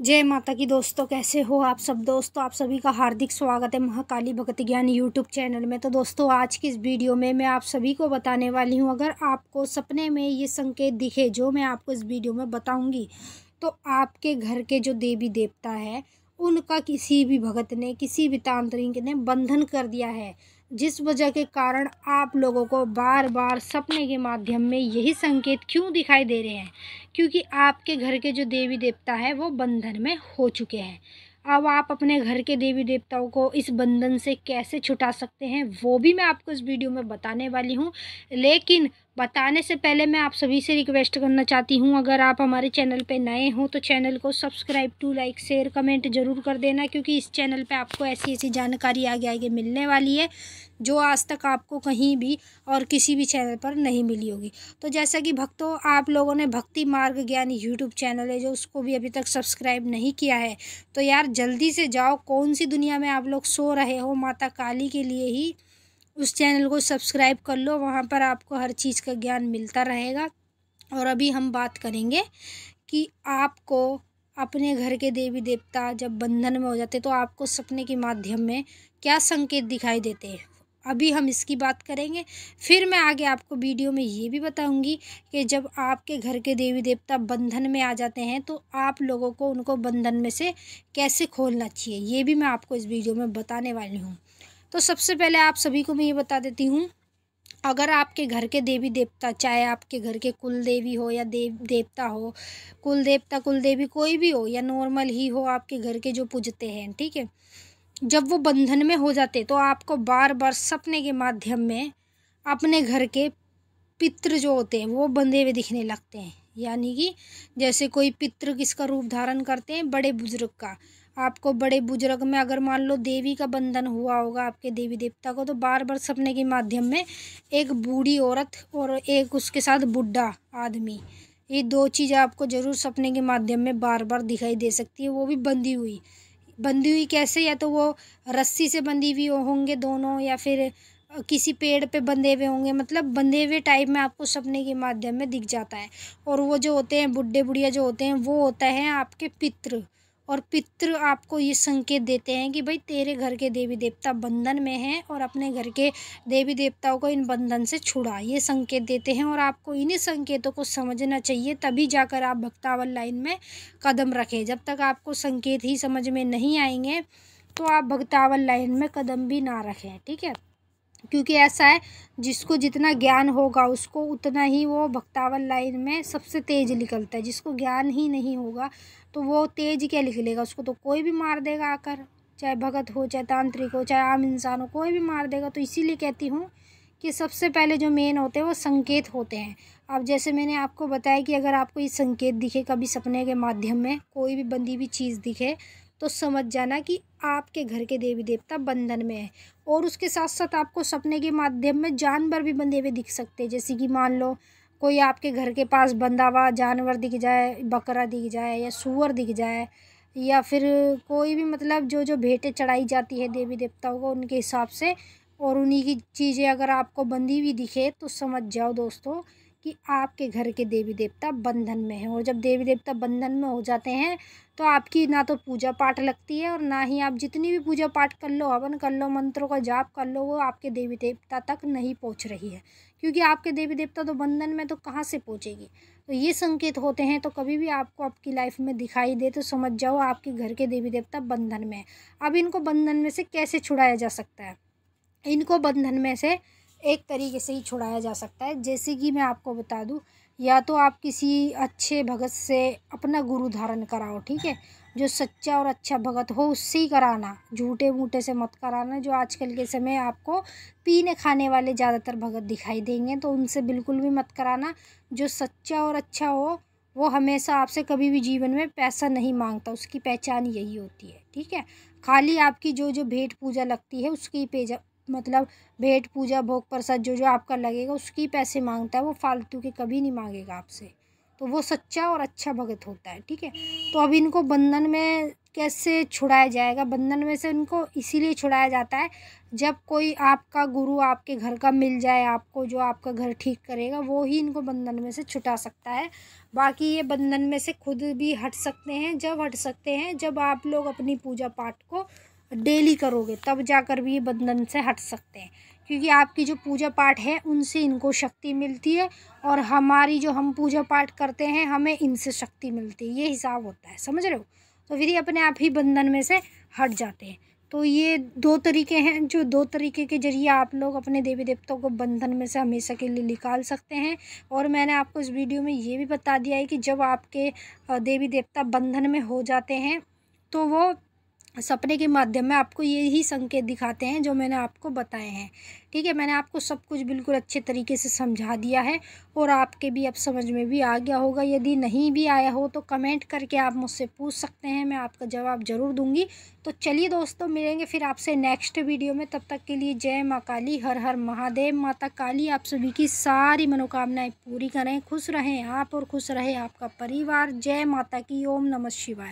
जय माता की दोस्तों कैसे हो आप सब दोस्तों आप सभी का हार्दिक स्वागत है महाकाली भगत ज्ञान यूट्यूब चैनल में तो दोस्तों आज की इस वीडियो में मैं आप सभी को बताने वाली हूँ अगर आपको सपने में ये संकेत दिखे जो मैं आपको इस वीडियो में बताऊँगी तो आपके घर के जो देवी देवता है उनका किसी भी भगत ने किसी भी तांत्रिक ने बंधन कर दिया है जिस वजह के कारण आप लोगों को बार बार सपने के माध्यम में यही संकेत क्यों दिखाई दे रहे हैं क्योंकि आपके घर के जो देवी देवता है वो बंधन में हो चुके हैं अब आप अपने घर के देवी देवताओं को इस बंधन से कैसे छुटा सकते हैं वो भी मैं आपको इस वीडियो में बताने वाली हूँ लेकिन बताने से पहले मैं आप सभी से रिक्वेस्ट करना चाहती हूँ अगर आप हमारे चैनल पे नए हो तो चैनल को subscribe to like share comment ज़रूर कर देना क्योंकि इस चैनल पे आपको ऐसी ऐसी जानकारी आगे आगे मिलने वाली है जो आज तक आपको कहीं भी और किसी भी चैनल पर नहीं मिली होगी तो जैसा कि भक्तों आप लोगों ने भक्ति मार्ग ज्ञान यूट्यूब चैनल है जो उसको भी अभी तक सब्सक्राइब नहीं किया है तो यार जल्दी से जाओ कौन सी दुनिया में आप लोग सो रहे हो माता काली के लिए ही उस चैनल को सब्सक्राइब कर लो वहाँ पर आपको हर चीज़ का ज्ञान मिलता रहेगा और अभी हम बात करेंगे कि आपको अपने घर के देवी देवता जब बंधन में हो जाते तो आपको सपने के माध्यम में क्या संकेत दिखाई देते हैं अभी हम इसकी बात करेंगे फिर मैं आगे आपको वीडियो में ये भी बताऊंगी कि जब आपके घर के देवी देवता बंधन में आ जाते हैं तो आप लोगों को उनको बंधन में से कैसे खोलना चाहिए ये भी मैं आपको इस वीडियो में बताने वाली हूँ तो सबसे पहले आप सभी को मैं ये बता देती हूँ अगर आपके घर के देवी देवता चाहे आपके घर के कुल देवी हो या देव देवता हो कुल देवता कुल देवी कोई भी हो या नॉर्मल ही हो आपके घर के जो पूजते हैं ठीक है जब वो बंधन में हो जाते तो आपको बार बार सपने के माध्यम में अपने घर के पित्र जो होते हैं वो बंधे हुए दिखने लगते हैं यानी कि जैसे कोई पितृ किसका रूप धारण करते हैं बड़े बुजुर्ग का आपको बड़े बुजुर्ग में अगर मान लो देवी का बंधन हुआ होगा आपके देवी देवता को तो बार बार सपने के माध्यम में एक बूढ़ी औरत और एक उसके साथ बुढ़ा आदमी ये दो चीज़ें आपको ज़रूर सपने के माध्यम में बार बार दिखाई दे सकती है वो भी बंधी हुई बंधी हुई कैसे या तो वो रस्सी से बंधी हुई होंगे दोनों या फिर किसी पेड़ पे बंधे हुए होंगे मतलब बंधे हुए टाइप में आपको सपने के माध्यम में दिख जाता है और वो जो होते हैं बुढ़े बुढ़िया जो होते हैं वो होता है आपके पितृ और पितृ आपको ये संकेत देते हैं कि भाई तेरे घर के देवी देवता बंधन में हैं और अपने घर के देवी देवताओं को इन बंधन से छुड़ा ये संकेत देते हैं और आपको इन्हीं संकेतों को समझना चाहिए तभी जाकर आप भक्तावल लाइन में कदम रखें जब तक आपको संकेत ही समझ में नहीं आएंगे तो आप भक्तावल लाइन में कदम भी ना रखें ठीक है क्योंकि ऐसा है जिसको जितना ज्ञान होगा उसको उतना ही वो भक्तावन लाइन में सबसे तेज़ निकलता है जिसको ज्ञान ही नहीं होगा तो वो तेज़ क्या निकलेगा उसको तो कोई भी मार देगा आकर चाहे भगत हो चाहे तांत्रिक हो चाहे आम इंसान हो कोई भी मार देगा तो इसीलिए कहती हूँ कि सबसे पहले जो मेन होते हैं वो संकेत होते हैं अब जैसे मैंने आपको बताया कि अगर आपको ये संकेत दिखे कभी सपने के माध्यम में कोई भी बंदी भी चीज़ दिखे तो समझ जाना कि आपके घर के देवी देवता बंधन में है और उसके साथ साथ आपको सपने के माध्यम में जानवर भी बंधे हुए दिख सकते हैं जैसे कि मान लो कोई आपके घर के पास बंधा हुआ जानवर दिख जाए बकरा दिख जाए या सुअर दिख जाए या फिर कोई भी मतलब जो जो भेंटें चढ़ाई जाती है देवी देवताओं को उनके हिसाब से और उन्हीं की चीज़ें अगर आपको बंधी हुई दिखे तो समझ जाओ दोस्तों कि आपके घर के देवी देवता बंधन में हैं और जब देवी देवता बंधन में हो जाते हैं तो आपकी ना तो पूजा पाठ लगती है और ना ही आप जितनी भी पूजा पाठ कर लो हवन कर लो मंत्रों का जाप कर लो वो आपके देवी देवता तक नहीं पहुंच रही है क्योंकि आपके देवी देवता तो बंधन में तो कहाँ से पहुँचेगी तो ये संकेत होते हैं तो कभी भी आपको आपकी लाइफ में दिखाई दे तो समझ जाओ आपके घर के देवी देवता बंधन में है अब इनको बंधन में से कैसे छुड़ाया जा सकता है इनको बंधन में से एक तरीके से ही छुड़ाया जा सकता है जैसे कि मैं आपको बता दूँ या तो आप किसी अच्छे भगत से अपना गुरु धारण कराओ ठीक है जो सच्चा और अच्छा भगत हो उससे ही कराना झूठे मूठे से मत कराना जो आजकल के समय आपको पीने खाने वाले ज़्यादातर भगत दिखाई देंगे तो उनसे बिल्कुल भी मत कराना जो सच्चा और अच्छा हो वो हमेशा आपसे कभी भी जीवन में पैसा नहीं मांगता उसकी पहचान यही होती है ठीक है खाली आपकी जो जो भेंट पूजा लगती है उसकी मतलब भेंट पूजा भोग प्रसाद जो जो आपका लगेगा उसकी पैसे मांगता है वो फालतू के कभी नहीं मांगेगा आपसे तो वो सच्चा और अच्छा भगत होता है ठीक है तो अब इनको बंधन में कैसे छुड़ाया जाएगा बंधन में से उनको इसीलिए छुड़ाया जाता है जब कोई आपका गुरु आपके घर का मिल जाए आपको जो आपका घर ठीक करेगा वो ही इनको बंधन में से छुटा सकता है बाकी ये बंधन में से खुद भी हट सकते हैं जब हट सकते हैं जब आप लोग अपनी पूजा पाठ को डेली करोगे तब जाकर भी ये बंधन से हट सकते हैं क्योंकि आपकी जो पूजा पाठ है उनसे इनको शक्ति मिलती है और हमारी जो हम पूजा पाठ करते हैं हमें इनसे शक्ति मिलती है ये हिसाब होता है समझ रहे हो तो फिर ये अपने आप ही बंधन में से हट जाते हैं तो ये दो तरीके हैं जो दो तरीके के जरिए आप लोग अपने देवी देवताओं को बंधन में से हमेशा के लिए निकाल सकते हैं और मैंने आपको इस वीडियो में ये भी बता दिया है कि जब आपके देवी देवता बंधन में हो जाते हैं तो वो सपने के माध्यम में आपको ये ही संकेत दिखाते हैं जो मैंने आपको बताए हैं ठीक है मैंने आपको सब कुछ बिल्कुल अच्छे तरीके से समझा दिया है और आपके भी अब समझ में भी आ गया होगा यदि नहीं भी आया हो तो कमेंट करके आप मुझसे पूछ सकते हैं मैं आपका जवाब ज़रूर दूंगी तो चलिए दोस्तों मिलेंगे फिर आपसे नेक्स्ट वीडियो में तब तक के लिए जय माँ काली हर हर महादेव माता काली आप सभी की सारी मनोकामनाएँ पूरी करें खुश रहें आप और खुश रहे आपका परिवार जय माता की ओम नमः शिवाय